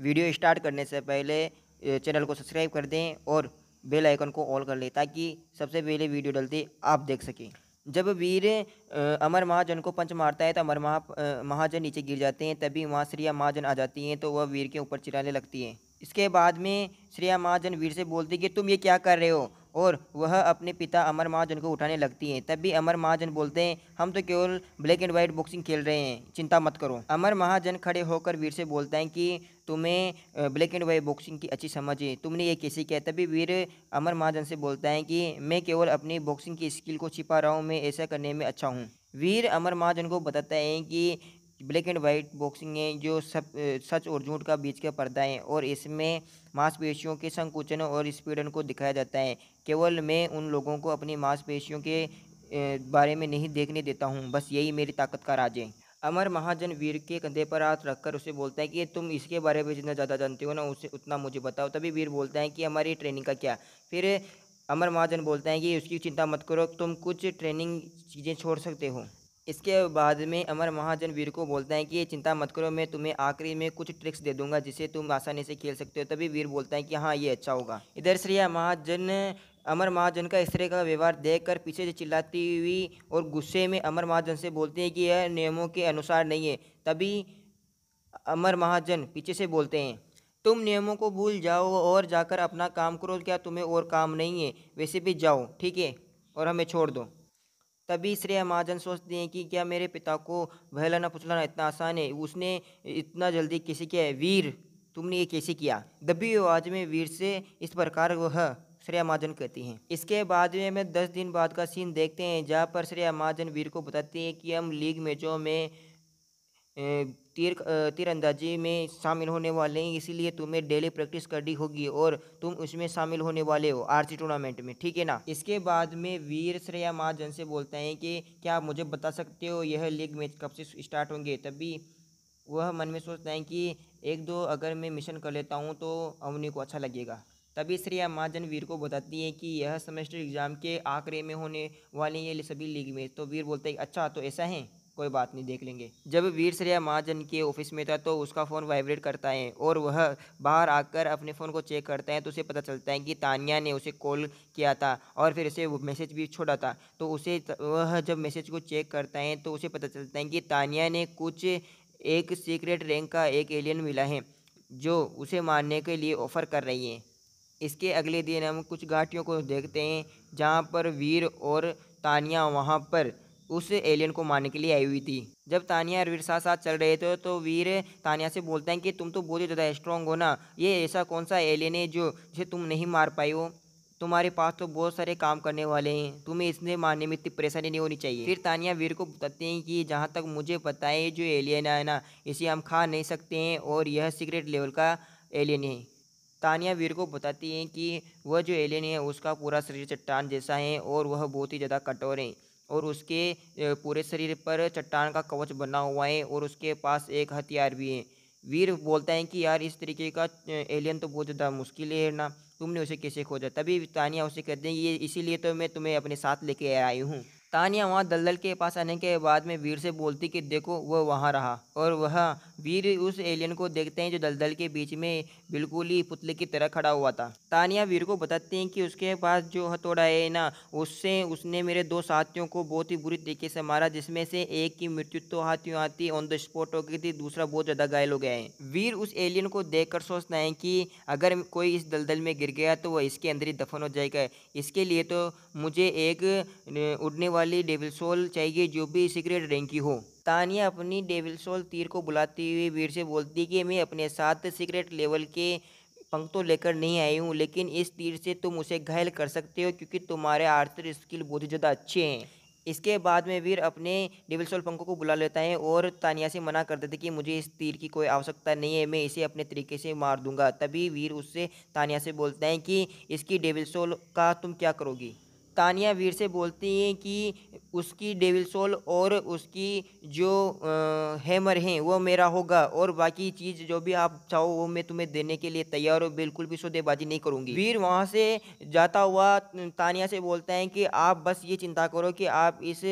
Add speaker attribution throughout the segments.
Speaker 1: video start करने से पहले चैनल को सब्सक्राइब कर दें और बेल आइकन को ऑल कर लें ताकि सबसे पहले वीडियो डलते आप देख सकें जब वीर अमर महाजन को पंच मारता है तो अमर महा महाजन नीचे गिर जाते हैं तभी वहाँ श्रिया महाजन आ जाती हैं तो वह वीर के ऊपर चिराने लगती हैं इसके बाद में श्रेया महाजन वीर से बोलती है कि तुम ये क्या कर रहे हो और वह अपने पिता अमर महाजन को उठाने लगती हैं तब भी अमर महाजन बोलते हैं हम तो केवल ब्लैक एंड वाइट बॉक्सिंग खेल रहे हैं चिंता मत करो अमर महाजन खड़े होकर वीर से बोलते हैं कि तुम्हें ब्लैक एंड वाइट बॉक्सिंग की अच्छी समझ है तुमने ये कैसे किया तभी वीर अमर महाजन से बोलता है कि मैं केवल अपनी बॉक्सिंग की स्किल को छिपा रहा हूँ मैं ऐसा करने में अच्छा हूँ वीर अमर महाजन को बताता है कि ब्लैक एंड वाइट बॉक्सिंग है जो सब सच और झूठ का बीच का पर्दा है और इसमें मांसपेशियों के संकुचन और स्पीडन को दिखाया जाता है केवल मैं उन लोगों को अपनी मांसपेशियों के बारे में नहीं देखने देता हूँ बस यही मेरी ताकत का राज है अमर महाजन वीर के कंधे पर हाथ रखकर उसे बोलता है कि तुम इसके बारे में जितना ज़्यादा जानते हो ना उसे उतना मुझे बताओ तभी वीर बोलता है कि हमारी ट्रेनिंग का क्या फिर अमर महाजन बोलते हैं कि उसकी चिंता मत करो तुम कुछ ट्रेनिंग चीज़ें छोड़ सकते हो इसके बाद में अमर महाजन वीर को बोलता है कि ये चिंता मत करो मैं तुम्हें आखिरी में कुछ ट्रिक्स दे दूंगा जिसे तुम आसानी से खेल सकते हो तभी वीर बोलता है कि हाँ ये अच्छा होगा इधर श्रेया महाजन अमर महाजन का इस तरह का व्यवहार देखकर पीछे से चिल्लाती हुई और गुस्से में अमर महाजन से बोलती है कि यह नियमों के अनुसार नहीं है तभी अमर महाजन पीछे से बोलते हैं तुम नियमों को भूल जाओ और जाकर अपना काम करो क्या तुम्हें और काम नहीं है वैसे भी जाओ ठीक है और हमें छोड़ दो तभी श्रेया महाजन सोचते हैं कि क्या मेरे पिता को बहलाना फुसलाना इतना आसान है उसने इतना जल्दी कैसे किया है वीर तुमने ये कैसे किया दबी आवाज में वीर से इस प्रकार वह श्रेया महाजन कहती हैं इसके बाद में हमें दस दिन बाद का सीन देखते हैं जहाँ पर श्रेया महाजन वीर को बताती है कि हम लीग मैचों में तीर तीरंदाजी में शामिल होने वाले हैं इसीलिए तुम्हें डेली प्रैक्टिस करनी होगी और तुम उसमें शामिल होने वाले हो आरसी टूर्नामेंट में ठीक है ना इसके बाद में वीर श्रेया महाजन से बोलते हैं कि क्या आप मुझे बता सकते हो यह लीग मैच कब से स्टार्ट होंगे तभी वह मन में सोचते हैं कि एक दो अगर मैं मिशन कर लेता हूँ तो अवनी को अच्छा लगेगा तभी श्रेया महाजन वीर को बताती है कि यह सेमेस्टर एग्ज़ाम के आखिरी में होने वाले ये सभी लीग में तो वीर बोलते हैं अच्छा तो ऐसा है कोई बात नहीं देख लेंगे जब वीर श्रेया महाजन के ऑफिस में था तो उसका फ़ोन वाइब्रेट करता है और वह बाहर आकर अपने फ़ोन को चेक करता है तो उसे पता चलता है कि तानिया ने उसे कॉल किया था और फिर उसे मैसेज भी छोड़ा था तो उसे वह जब मैसेज को चेक करता है तो उसे पता चलता है कि तानिया ने कुछ एक सीक्रेट रैंक का एक एलियन मिला है जो उसे मारने के लिए ऑफ़र कर रही है इसके अगले दिन हम कुछ घाटियों को देखते हैं जहाँ पर वीर और तानिया वहाँ पर उस एलियन को मारने के लिए आई हुई थी जब तानिया और वीर साथ साथ चल रहे थे तो वीर तानिया से बोलते हैं कि तुम तो बहुत ही ज़्यादा स्ट्रांग हो ना ये ऐसा कौन सा एलियन है जो जिसे तुम नहीं मार पाए हो तुम्हारे पास तो बहुत सारे काम करने वाले हैं तुम्हें इसने मारने में इतनी परेशानी नहीं होनी चाहिए फिर तानिया वीर को बताते हैं कि जहाँ तक मुझे पता है जो एलियन है ना इसे हम खा नहीं सकते हैं और यह सीक्रेट लेवल का एलियन है तानिया वीर को बताती हैं कि वह जो एलियन है उसका पूरा शरीर चट्टान जैसा है और वह बहुत ही ज़्यादा कठोर है और उसके पूरे शरीर पर चट्टान का कवच बना हुआ है और उसके पास एक हथियार भी है वीर बोलता है कि यार इस तरीके का एलियन तो बहुत ज़्यादा मुश्किल है ना तुमने उसे कैसे खोजा तभी तानिया उसे कहते हैं ये इसीलिए तो मैं तुम्हें अपने साथ लेके आई हूँ तानिया वहाँ दलदल के पास आने के बाद में वीर से बोलती कि देखो वह वहाँ रहा और वह वीर उस एलियन को देखते हैं जो दलदल के बीच में बिल्कुल ही पुतले की तरह खड़ा हुआ था तानिया वीर को बताती हैं कि उसके पास जो हथौड़ा है ना उससे उसने मेरे दो साथियों को बहुत ही बुरी तरीके से मारा जिसमें से एक की मृत्यु तो हाथियों हाथी ऑन द स्पॉट हो गई थी दूसरा बहुत ज़्यादा घायल हो गया है वीर उस एलियन को देख कर सोचता है कि अगर कोई इस दलदल में गिर गया तो वह इसके अंदर ही दफन हो जाएगा इसके लिए तो मुझे एक उड़ने वाला वाली डेविल सोल चाहिए जो भी सीक्रेट रैंक की हो तानिया अपनी डेविल सोल तीर को बुलाती हुई वीर से बोलती कि मैं अपने साथ सीक्रेट लेवल के पंख तो लेकर नहीं आई हूँ लेकिन इस तीर से तुम उसे घायल कर सकते हो क्योंकि तुम्हारे आर्थर स्किल बहुत ही ज़्यादा अच्छे हैं इसके बाद में वीर अपने डेविल सोल पंखों को बुला लेता है और तानिया से मना कर देते कि मुझे इस तीर की कोई आवश्यकता नहीं है मैं इसे अपने तरीके से मार दूंगा तभी वीर उससे तानिया से बोलता है कि इसकी डेविल सोल का तुम क्या करोगी तानिया वीर से बोलती हैं कि उसकी डेविल सोल और उसकी जो हैमर हैं वो मेरा होगा और बाकी चीज़ जो भी आप चाहो वो मैं तुम्हें देने के लिए तैयार हूँ बिल्कुल भी सौदेबाजी नहीं करूँगी वीर वहाँ से जाता हुआ तानिया से बोलता है कि आप बस ये चिंता करो कि आप इस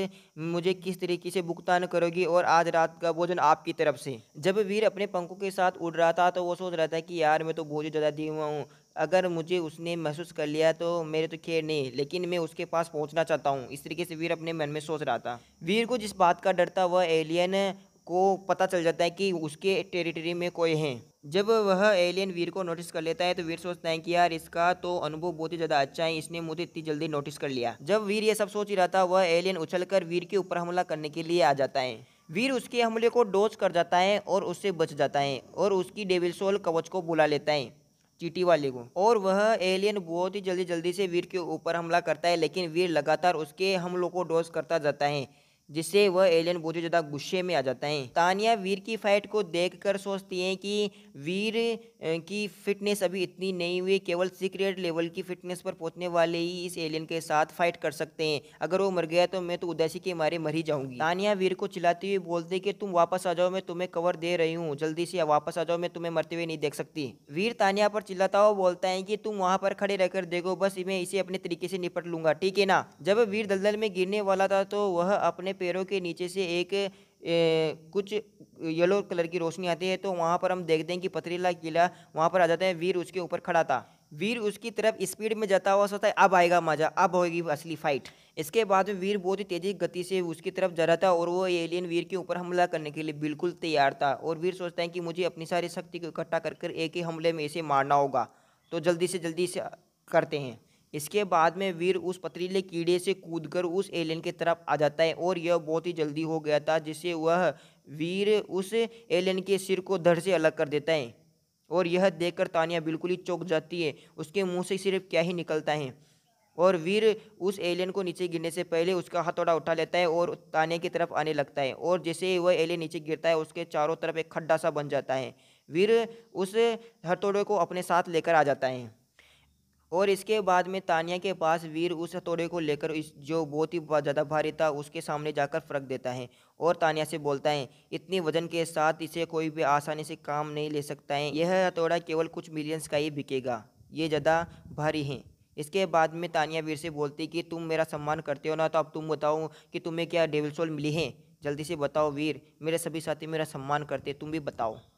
Speaker 1: मुझे किस तरीके से भुगतान करोगी और आज रात का भोजन आपकी तरफ से जब वीर अपने पंखों के साथ उड़ रहा था तो वो सोच रहा था कि यार मैं तो भोजन ज़्यादा दी हुआ हूँ अगर मुझे उसने महसूस कर लिया तो मेरे तो खेर नहीं लेकिन मैं उसके पास पहुंचना चाहता हूं इस तरीके से वीर अपने मन में सोच रहा था वीर को जिस बात का डर था वह एलियन को पता चल जाता है कि उसके टेरिटरी में कोई है जब वह एलियन वीर को नोटिस कर लेता है तो वीर सोचता है कि यार इसका तो अनुभव बहुत ही ज़्यादा अच्छा है इसने मुझे इतनी जल्दी नोटिस कर लिया जब वीर ये सब सोच ही रहा था वह एलियन उछल वीर के ऊपर हमला करने के लिए आ जाता है वीर उसके हमले को डोज कर जाता है और उससे बच जाता है और उसकी डेविल सोल कवच को बुला लेता है चीटी वाले को और वह एलियन बहुत ही जल्दी जल्दी से वीर के ऊपर हमला करता है लेकिन वीर लगातार उसके हमलों को डोज करता जाता है जिससे वह एलियन बहुत ही ज़्यादा गुस्से में आ जाता है तानिया वीर की फाइट को देखकर सोचती है कि वीर की फिटनेस अभी इतनी नहीं हुई केवल सीक्रेट लेवल की फिटनेस पर पहुंचने वाले ही इस एलियन के साथ फाइट कर सकते हैं अगर वो मर गया तो मैं तो उदासी के मारे मर ही जाऊंगी तानिया वीर को चिल्लाती हुई बोलते कि तुम वापस आ जाओ मैं तुम्हें कवर दे रही हूँ जल्दी से वापस आ जाओ मैं तुम्हें मरते हुए नहीं देख सकती वीर तानिया पर चिल्लाता हुआ बोलता है कि तुम वहाँ पर खड़े रहकर देखो बस मैं इसे अपने तरीके से निपट लूंगा ठीक है ना जब वीर दलदल में गिरने वाला था तो वह अपने पैरों के नीचे से एक ए, कुछ येलो कलर की रोशनी आती है तो वहाँ पर हम देखते हैं कि पथरीला किला वहाँ पर आ जाते हैं वीर उसके ऊपर खड़ा था वीर उसकी तरफ स्पीड में जाता हुआ सोचता है अब आएगा मजा अब होगी असली फाइट इसके बाद में वीर बहुत ही तेजी गति से उसकी तरफ जा रहा था और वो एलियन वीर के ऊपर हमला करने के लिए बिल्कुल तैयार था और वीर सोचता है कि मुझे अपनी सारी शक्ति को इकट्ठा कर कर एक ही हमले में इसे मारना होगा तो जल्दी से जल्दी से करते हैं इसके बाद में वीर उस पथरीले कीड़े से कूद उस एलियन की तरफ आ जाता है और यह बहुत ही जल्दी हो गया था जिससे वह वीर उस एलियन के सिर को धड़ से अलग कर देता है और यह देखकर तानिया बिल्कुल ही चौक जाती है उसके मुंह से सिर्फ क्या ही निकलता है और वीर उस एलियन को नीचे गिरने से पहले उसका हथौड़ा उठा लेता है और तानिया की तरफ आने लगता है और जैसे ही वह एलियन नीचे गिरता है उसके चारों तरफ एक खड्डा सा बन जाता है वीर उस हथौड़े को अपने साथ लेकर आ जाता है और इसके बाद में तानिया के पास वीर उस हथौड़े को लेकर इस जो बहुत ही ज़्यादा भारी था उसके सामने जाकर फर्क देता है और तानिया से बोलता है इतने वजन के साथ इसे कोई भी आसानी से काम नहीं ले सकता है यह हथौड़ा केवल कुछ मिलियंस का ही बिकेगा ये ज़्यादा भारी है इसके बाद में तानिया वीर से बोलती कि तुम मेरा सम्मान करते हो ना तो अब तुम बताओ कि तुम्हें क्या डेविल सोल मिली है जल्दी से बताओ वीर मेरे सभी साथी मेरा सम्मान करते तुम भी बताओ